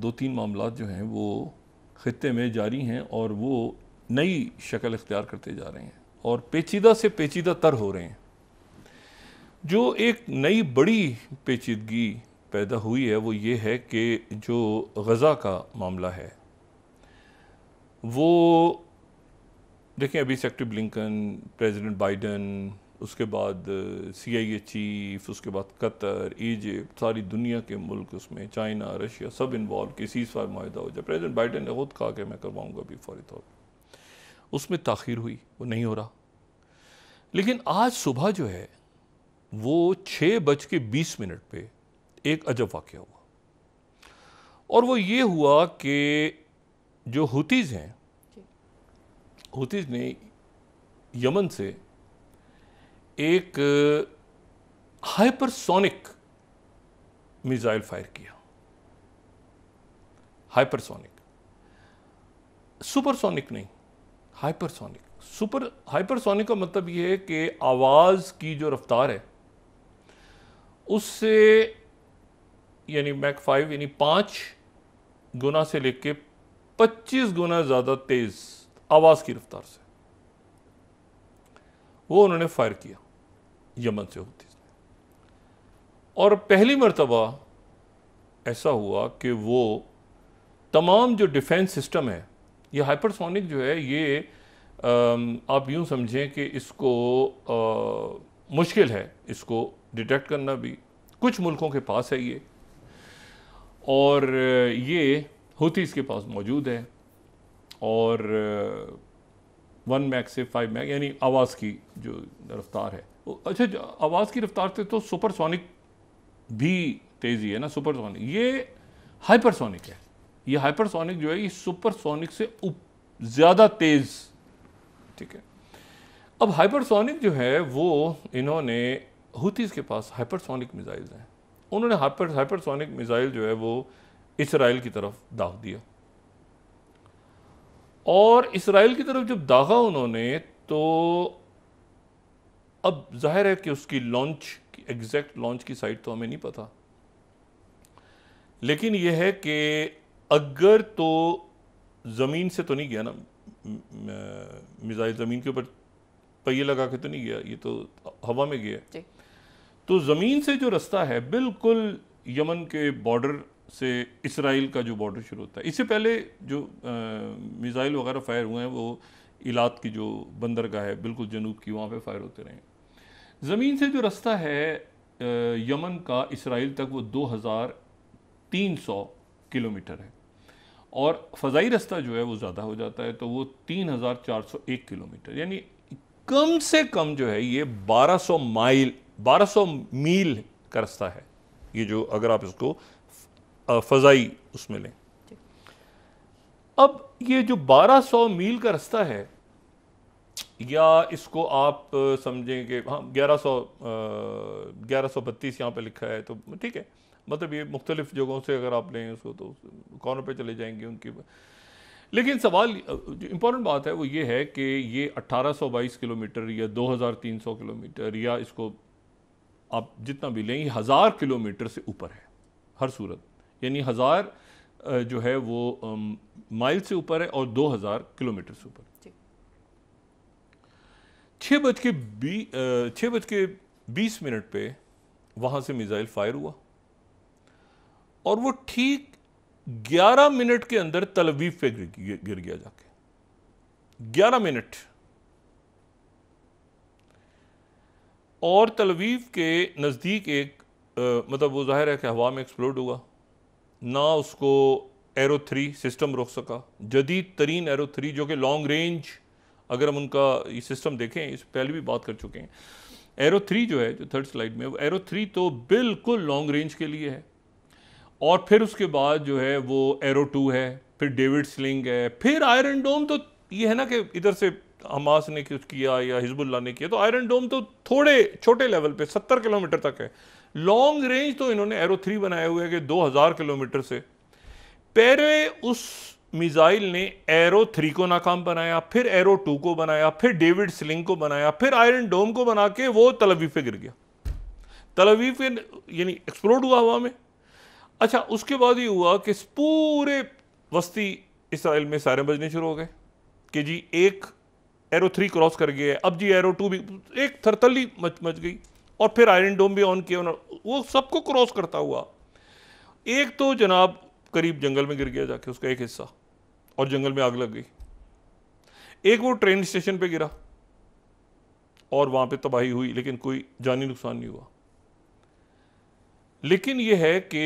दो तीन मामला जो हैं वो ख़त्े में जारी हैं और वो नई शक्ल इख्तियार करते जा रहे हैं और पेचीदा से पेचीदा तर हो रहे हैं जो एक नई बड़ी पेचीदगी पैदा हुई है वो ये है कि जो गज़ा का मामला है वो देखें अभी सेक्रेटरी ब्लिंकन प्रेसिडेंट बाइडन उसके बाद सी आई ए चीफ उसके बाद कतर इजिप्ट सारी दुनिया के मुल्क उसमें चाइना रशिया सब इन्वॉल्व कि सीज फायर माहा हो जाए प्रेजिडेंट बाइडन ने खुद कहा कि मैं करवाऊँगा अभी फौरी तौर पर उसमें तखिर हुई वो नहीं हो रहा लेकिन आज सुबह जो है वो छः बज के बीस मिनट पर एक अजब वाक़ हुआ और वो ये हुआ कि जो हुतीज़ हैं हुतीज़ ने यमन से एक हाइपरसोनिक मिज़ाइल फायर किया हाइपरसोनिक सुपरसोनिक नहीं हाइपरसोनिक सुपर हाइपरसोनिक का मतलब यह है कि आवाज़ की जो रफ्तार है उससे यानी मैक फाइव यानी पांच गुना से लेके पच्चीस गुना ज़्यादा तेज़ आवाज़ की रफ्तार से वो उन्होंने फायर किया यमन से होती थी और पहली मरतबा ऐसा हुआ कि वो तमाम जो डिफेंस सिस्टम है ये हाइपरसोनिक जो है ये आप यूँ समझें कि इसको आ, मुश्किल है इसको डिटेक्ट करना भी कुछ मुल्कों के पास है ये और ये होती इसके पास मौजूद है और वन मैक से फाइव मैक यानी आवाज़ की जो रफ्तार है अच्छा आवाज़ की रफ्तार से तो सुपरसोनिक भी तेज़ी है ना सुपरसोनिक ये हाइपरसोनिक है ये हाइपरसोनिक जो है ये सुपरसोनिक से ज़्यादा तेज़ ठीक है अब हाइपरसोनिक जो है वो इन्होंने हूतीज के पास हाइपरसोनिक मिज़ाइल हैं उन्होंने हाइपर हाइपरसोनिक मिज़ाइल जो है वो इसराइल की तरफ दाग दिया और इसराइल की तरफ जब दागा उन्होंने तो अब जाहिर है कि उसकी लॉन्च एग्जैक्ट लॉन्च की साइट तो हमें नहीं पता लेकिन यह है कि अगर तो ज़मीन से तो नहीं गया ना मिज़ाइल ज़मीन के ऊपर पहिए लगा के तो नहीं गया ये तो हवा में गया तो ज़मीन से जो रास्ता है बिल्कुल यमन के बॉर्डर से इसराइल का जो बॉर्डर शुरू होता है इससे पहले जो मिज़ाइल वगैरह फायर हुए हैं वो इलात की जो बंदरगाह है बिल्कुल जनूब की वहाँ पर फायर होते रहे ज़मीन से जो रास्ता है यमन का इसराइल तक वो 2300 किलोमीटर है और फ़जाई रास्ता जो है वो ज़्यादा हो जाता है तो वो 3401 किलोमीटर यानी कम से कम जो है ये 1200 माइल 1200 मील का रास्ता है ये जो अगर आप इसको फ़जाई उसमें लें अब ये जो 1200 मील का रास्ता है या इसको आप समझें कि हाँ ग्यारह सौ ग्यारह सौ बत्तीस यहाँ पर लिखा है तो ठीक है मतलब ये मुख्तलिफ़ जगहों से अगर आप लें उसको तो कॉर्नर पर चले जाएंगे उनकी लेकिन सवाल जो इम्पोर्टेंट बात है वो ये है कि ये 1822 किलोमीटर या 2300 किलोमीटर या इसको आप जितना भी लें हज़ार किलोमीटर से ऊपर है हर सूरत यानी हज़ार जो है वो माइल से ऊपर है और 2000 किलोमीटर से ऊपर छः बज के बी छः बज के बीस मिनट पे वहाँ से मिज़ाइल फायर हुआ और वो ठीक 11 मिनट के अंदर तलवीफ पे गिर, गिर गया जाके 11 मिनट और तलवीफ के नज़दीक एक आ, मतलब वो जाहिर है कि हवा में एक्सप्लोड हुआ ना उसको एरो थ्री सिस्टम रोक सका जदीद तरीन एरो थ्री जो कि लॉन्ग रेंज अगर हम उनका ये सिस्टम देखें इस पहले भी बात कर चुके हैं एरो थ्री जो है जो थर्ड स्लाइड में वो एरो थ्री तो बिल्कुल लॉन्ग रेंज के लिए है और फिर उसके बाद जो है वो एरो टू है फिर डेविड स्लिंग है फिर आयरन डोम तो ये है ना कि इधर से हमास ने कुछ किया या हिजबुल्ला ने किया तो आयरन डोम तो थोड़े छोटे लेवल पे सत्तर किलोमीटर तक है लॉन्ग रेंज तो इन्होंने एरो थ्री बनाए हुए है कि 2000 किलोमीटर से पहले उस मिज़ाइल ने एरो थ्री को नाकाम बनाया फिर एरो टू को बनाया फिर डेविड स्लिंग को बनाया फिर आयरन डोम को बना के वो तलवी पे गिर गया तलवीफ पे यानी एक्सप्लोड हुआ हवा में अच्छा उसके बाद ये हुआ कि पूरे वस्ती इसराइल में सारे बजने शुरू हो गए कि जी एक एरो थ्री क्रॉस कर गया है अब जी एरो टू भी एक थरतली मच मच गई और फिर आयरन डोम भी ऑन किया वो सबको क्रॉस करता हुआ एक तो जनाब करीब जंगल में गिर गया जाके उसका एक हिस्सा और जंगल में आग लग गई एक वो ट्रेन स्टेशन पे गिरा और वहां पे तबाही हुई लेकिन कोई जानी नुकसान नहीं हुआ लेकिन यह है कि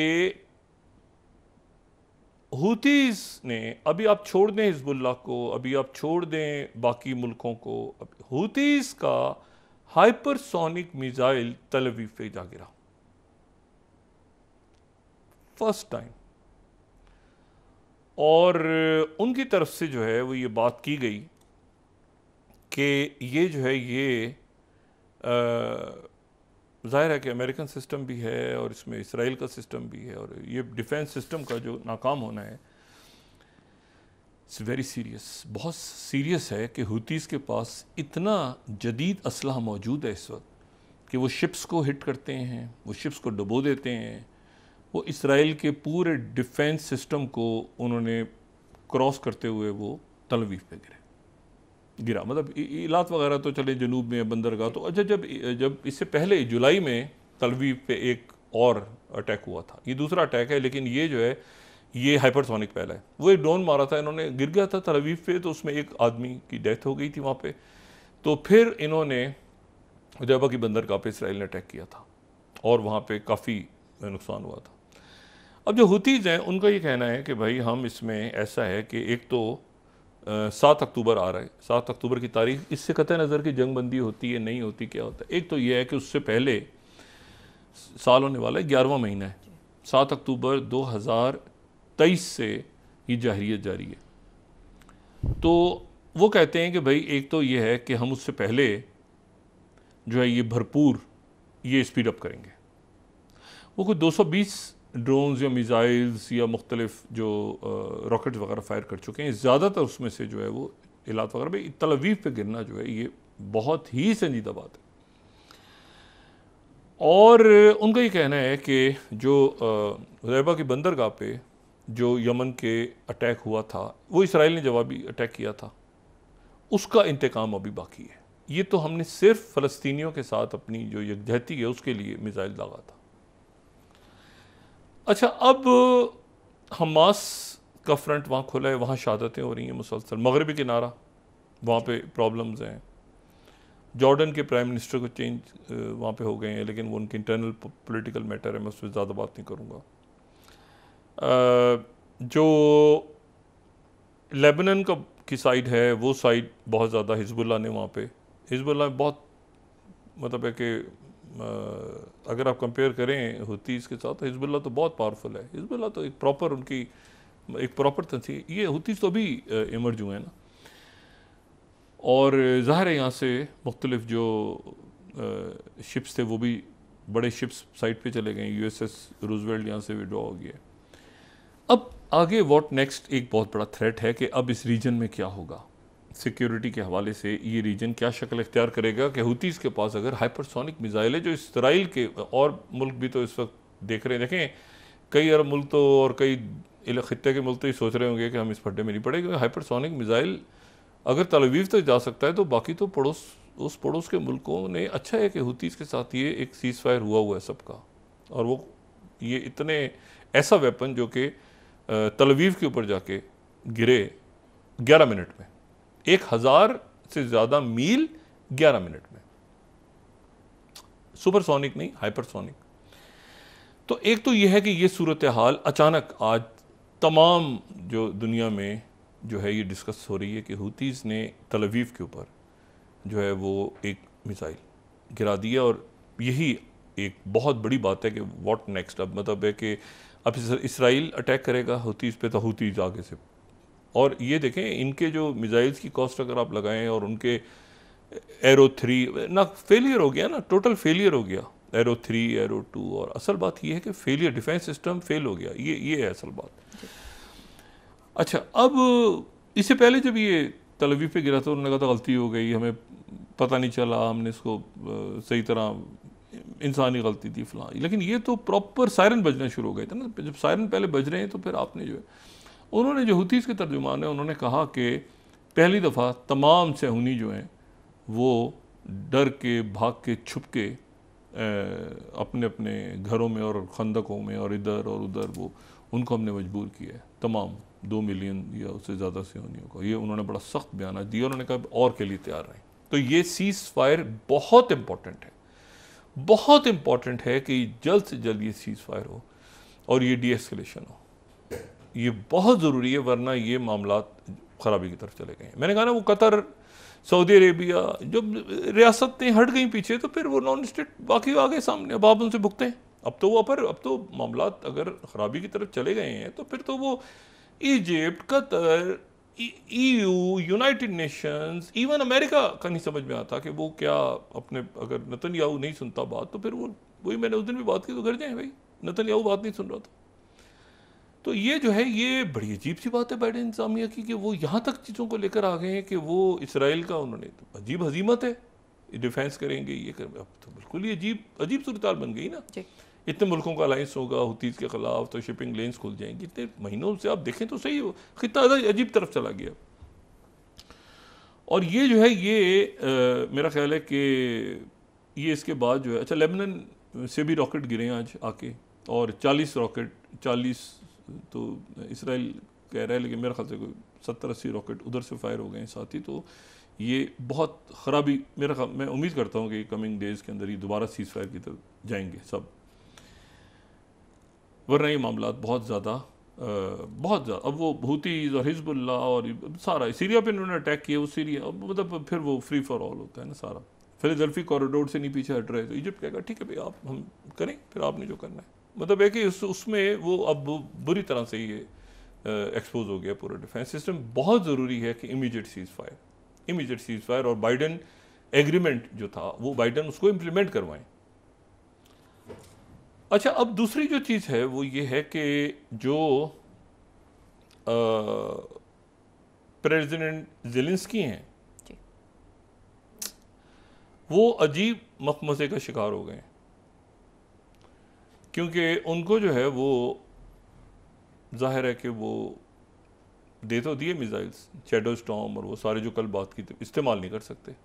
हूतीस ने अभी आप छोड़ दें हिजबुल्ला को अभी आप छोड़ दें बाकी मुल्कों को हूतीस का हाइपरसोनिक मिसाइल तलवी पे जा गिरा फर्स्ट टाइम और उनकी तरफ से जो है वो ये बात की गई कि ये जो है ये ज़ाहिर है कि अमेरिकन सिस्टम भी है और इसमें इसराइल का सिस्टम भी है और ये डिफेंस सिस्टम का जो नाकाम होना है इट्स वेरी सीरियस बहुत सीरियस है कि हुतीस के पास इतना जदीद असलह मौजूद है इस वक्त कि वो शिप्स को हिट करते हैं वो शिप्स को डुबो देते हैं वो इसराइल के पूरे डिफेंस सिस्टम को उन्होंने क्रॉस करते हुए वो तलवीफ पे गिरे गिरा मतलब इलात वगैरह तो चले जनूब में बंदरगाह तो अच्छा जब जब इससे पहले जुलाई में तलवीफ पे एक और अटैक हुआ था ये दूसरा अटैक है लेकिन ये जो है ये हाइपरसोनिक पहला है वो एक ड्रोन मारा था इन्होंने गिर गया था तरवीफ पे तो उसमें एक आदमी की डेथ हो गई थी वहाँ पे तो फिर इन्होंने उजैबा की बंदर का पे इसराइल ने अटैक किया था और वहाँ पे काफ़ी नुकसान हुआ था अब जो हुतीज़ हैं उनका ये कहना है कि भाई हम इसमें ऐसा है कि एक तो सात अक्टूबर आ रहा है सात अक्टूबर की तारीख इससे कतः नज़र की जंग बंदी होती है नहीं होती क्या होता है एक तो यह है कि उससे पहले साल होने वाला है ग्यारहवा महीना है सात अक्टूबर दो हज़ार तेईस से ये जाहरीत जारी है तो वो कहते हैं कि भाई एक तो ये है कि हम उससे पहले जो है ये भरपूर ये स्पीड अप करेंगे वो कोई 220 ड्रोन्स या मिज़ाइल्स या मुख्तलिफ जो रॉकेट वगैरह फायर कर चुके हैं ज़्यादातर उसमें से जो है वो इलात वगैरह भाई तलवीफ पे गिरना जो है ये बहुत ही संजीदा बात है और उनका ये कहना है कि जो जैबा की बंदरगाह पे जो यमन के अटैक हुआ था वो इसराइल ने जवाबी अटैक किया था उसका इंतकाम अभी बाकी है ये तो हमने सिर्फ फ़लस्तीनियों के साथ अपनी जो यकजहती है उसके लिए मिज़ाइल दागा था अच्छा अब हमास का फ्रंट वहाँ खुला है वहाँ शहादतें हो रही हैं मुसलसल मगरबी किनारा वहाँ पे प्रॉब्लम्स हैं जॉर्डन के प्राइम मिनिस्टर को चेंज वहाँ पे हो गए हैं लेकिन वो उनके इंटरनल पॉलिटिकल मैटर है मैं उस पर ज़्यादा बात नहीं करूँगा जो लेबनन का की साइड है वो साइड बहुत ज़्यादा हिजबुल्ला ने वहाँ पे हिजबुल्ला बहुत मतलब है कि अगर आप कंपेयर करें हुतीज़ के साथ तो हिजबुल्ला तो बहुत पावरफुल है हिजबुल्ला तो एक प्रॉपर उनकी एक प्रॉपर तंसी ये हुतीज़ तो भी इमर्ज हुए हैं ना और ज़ाहिर है यहाँ से मुख्तलिफ जो शिप्स थे वो भी बड़े शिप्स साइड पे चले गए यूएसएस रूजवेल्ट यहाँ से विड्रॉ हो गया अब आगे वॉट नेक्स्ट एक बहुत बड़ा थ्रेट है कि अब इस रीजन में क्या होगा सिक्योरिटी के हवाले से ये रीजन क्या शक्ल इख्तियार करेगा कि हूतीस के पास अगर हाइपरसोनिक मिज़ाइल है जो इसराइल के और मुल्क भी तो इस वक्त देख रहे हैं देखें कई अरब मुल्क तो और कई खत्े के मुल्क तो ये सोच रहे होंगे कि हम इस फड्डे में नहीं पड़े क्योंकि हाइपरसोनिक मिज़ाइल अगर तलवीव तक तो जा सकता है तो बाकी तो पड़ोस उस पड़ोस के मुल्कों ने अच्छा है कि हूतीस के साथ ये एक सीज़ फायर हुआ हुआ है सबका और वो ये इतने ऐसा वेपन जो कि तलवीव के ऊपर जाके गिरे 11 मिनट में एक हज़ार से ज़्यादा मील 11 मिनट में सुपरसोनिक नहीं हाइपरसोनिक तो एक तो यह है कि यह सूरत हाल अचानक आज तमाम जो दुनिया में जो है ये डिस्कस हो रही है कि हूतीज़ ने तलवीव के ऊपर जो है वो एक मिसाइल गिरा दिया और यही एक बहुत बड़ी बात है कि व्हाट नेक्स्ट अब मतलब है कि अब इसराइल अटैक करेगा इस पे तो होती आगे से और ये देखें इनके जो मिज़ाइल्स की कॉस्ट अगर आप लगाएं और उनके एरो थ्री ना फेलियर हो गया ना टोटल फेलियर हो गया एरो थ्री एरो टू और असल बात यह है कि फेलियर डिफेंस सिस्टम फेल हो गया ये ये है असल बात अच्छा अब इससे पहले जब ये तलवी पे गिरा था उन्होंने कहा था गलती हो गई हमें पता नहीं चला हमने इसको सही तरह इंसानी गलती थी फलां लेकिन ये तो प्रॉपर सायरन बजना शुरू हो गए थे ना जब सायरन पहले बज रहे हैं तो फिर आपने जो है उन्होंने जो हुतीस के तर्जुमान है उन्होंने कहा कि पहली दफ़ा तमाम सहूनी जो हैं वो डर के भाग के छुप के अपने अपने घरों में और खंदकों में और इधर और उधर वो उनको हमने मजबूर किया है तमाम दो मिलियन या उससे ज़्यादा सेहूनियों को ये उन्होंने बड़ा सख्त बयान दिया उन्होंने कहा और के लिए तैयार रहें तो ये सीज़ फायर बहुत इम्पॉर्टेंट है बहुत इंपॉर्टेंट है कि जल्द से जल्द ये सीज़ फायर हो और ये डी एस्केलेशन हो ये बहुत ज़रूरी है वरना ये मामला ख़राबी की तरफ चले गए हैं मैंने कहा ना वो कतर सऊदी अरेबिया जब रियासतें हट गई पीछे तो फिर वो नॉन स्टेट बाकी आ गए सामने अब आप उनसे भुगते हैं अब तो वो पर अब तो मामला अगर ख़राबी की तरफ चले गए हैं तो फिर तो वो Egypt Qatar EU United Nations even America का नहीं समझ में आता कि वो क्या अपने अगर नतन याहू नहीं सुनता बात तो फिर वो वही मैंने उस दिन भी बात की तो घर जाए भाई नतन याहू बात नहीं सुन रहा था तो ये जो है ये बड़ी अजीब सी बात है बाइडन इंतजामिया की कि वो यहाँ तक चीज़ों को लेकर आ गए हैं कि वो इसराइल का उन्होंने तो अजीब हजीमत है डिफेंस करेंगे ये कर अब तो बिल्कुल ही अजीब अजीब सूरत बन गई ना इतने मुल्कों का अलाइंस होगा हुतीज के ख़िलाफ़ तो शिपिंग लेंस खुल जाएंगी इतने महीनों से आप देखें तो सही कितना अजीब तरफ चला गया और ये जो है ये आ, मेरा ख्याल है कि ये इसके बाद जो है अच्छा लेबनन से भी रॉकेट गिरे हैं आज आके और 40 रॉकेट 40 तो इसराइल कह रहा है लेकिन मेरा ख्याल से कोई सत्तर अस्सी रॉकेट उधर से फायर हो गए हैं साथ ही तो ये बहुत ख़राबी मेरा मैं उम्मीद करता हूँ कि कमिंग डेज़ के अंदर ये दोबारा सीज फायर की तरफ जाएंगे सब वरना ये मामला बहुत ज़्यादा बहुत ज़्यादा अब वो भूतीज और हिजबुल्ला और सारा सीरिया पे इन्होंने अटैक किया वो सीरिया अब मतलब फिर वो फ्री फॉर ऑल होता है ना सारा फिर जल्फी कॉरिडोर से नहीं पीछे हट रहे तो इजिप्ट कहेगा ठीक है भाई आप हम करें फिर आपने जो करना है मतलब है कि उस उसमें वो अब बुरी तरह से ये एक्सपोज हो गया पूरा डिफेंस सिस्टम बहुत ज़रूरी है कि immediate cease fire immediate cease fire और बाइडन एग्रीमेंट जो था वो बाइडन उसको इम्प्लीमेंट करवाएं अच्छा अब दूसरी जो चीज़ है वो ये है कि जो प्रेसिडेंट जिलिंसकी हैं वो अजीब मखमजे का शिकार हो गए क्योंकि उनको जो है वो जाहिर है कि वो दे तो दिए मिज़ाइल्स चेडो स्टॉम और वो सारे जो कल बात की थी तो इस्तेमाल नहीं कर सकते